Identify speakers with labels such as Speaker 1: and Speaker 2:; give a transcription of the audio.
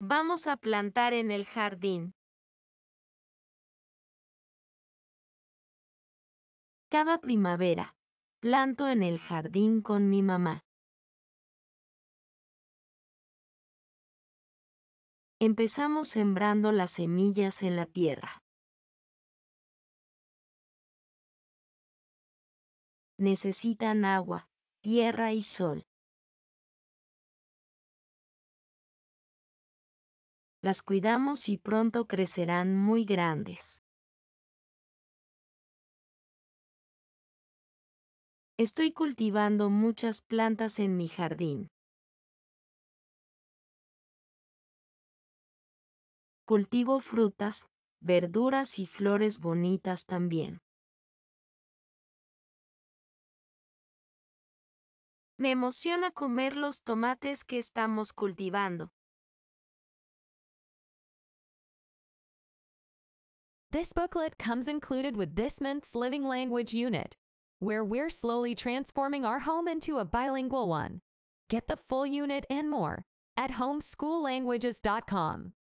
Speaker 1: Vamos a plantar en el jardín. Cada primavera, planto en el jardín con mi mamá. Empezamos sembrando las semillas en la tierra. Necesitan agua, tierra y sol. las cuidamos y pronto crecerán muy grandes. Estoy cultivando muchas plantas en mi jardín. Cultivo frutas, verduras y flores bonitas también. Me emociona comer los tomates que estamos cultivando.
Speaker 2: This booklet comes included with this month's Living Language Unit, where we're slowly transforming our home into a bilingual one. Get the full unit and more at homeschoollanguages.com.